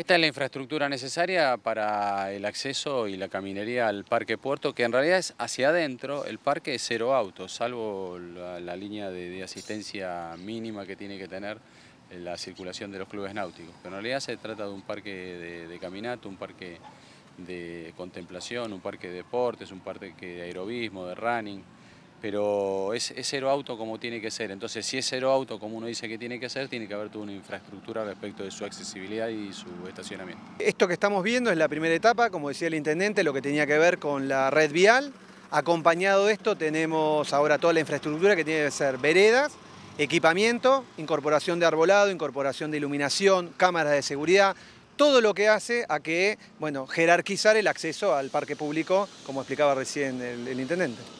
Esta es la infraestructura necesaria para el acceso y la caminería al Parque Puerto, que en realidad es hacia adentro, el parque es cero autos, salvo la, línea de, asistencia mínima que tiene que tener eh, la circulación de los clubes náuticos. Pero en realidad se trata de un parque de, de caminato, un parque de contemplación, un parque de deportes, un parque de aerobismo, de running pero es, cero auto como tiene que ser. Entonces, si es cero auto como uno dice que tiene que ser, tiene que haber toda una infraestructura respecto de su accesibilidad y su estacionamiento. Esto que estamos viendo es la primera etapa, como decía el intendente, lo que tenía que ver con la red vial. Acompañado de esto tenemos ahora toda la infraestructura que tiene que ser veredas, equipamiento, incorporación de arbolado, incorporación de iluminación, cámaras de seguridad, todo lo que hace a que, bueno, jerarquizar el acceso al parque público, como explicaba recién el intendente.